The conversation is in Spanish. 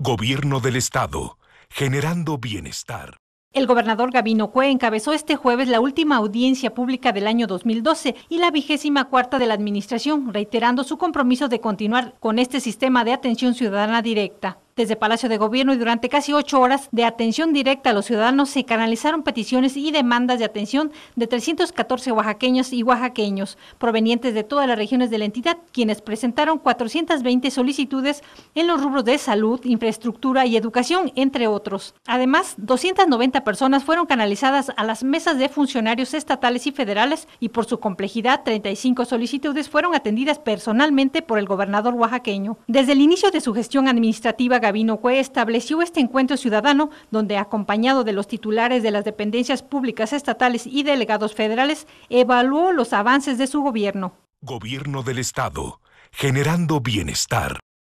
Gobierno del Estado, generando bienestar. El gobernador Gabino Cue encabezó este jueves la última audiencia pública del año 2012 y la vigésima cuarta de la administración, reiterando su compromiso de continuar con este sistema de atención ciudadana directa. Desde Palacio de Gobierno y durante casi ocho horas de atención directa a los ciudadanos se canalizaron peticiones y demandas de atención de 314 oaxaqueños y oaxaqueños provenientes de todas las regiones de la entidad, quienes presentaron 420 solicitudes en los rubros de salud, infraestructura y educación, entre otros. Además, 290 personas fueron canalizadas a las mesas de funcionarios estatales y federales y por su complejidad, 35 solicitudes fueron atendidas personalmente por el gobernador oaxaqueño. Desde el inicio de su gestión administrativa, vino Cue estableció este encuentro ciudadano donde, acompañado de los titulares de las dependencias públicas estatales y delegados federales, evaluó los avances de su gobierno. Gobierno del Estado, generando bienestar.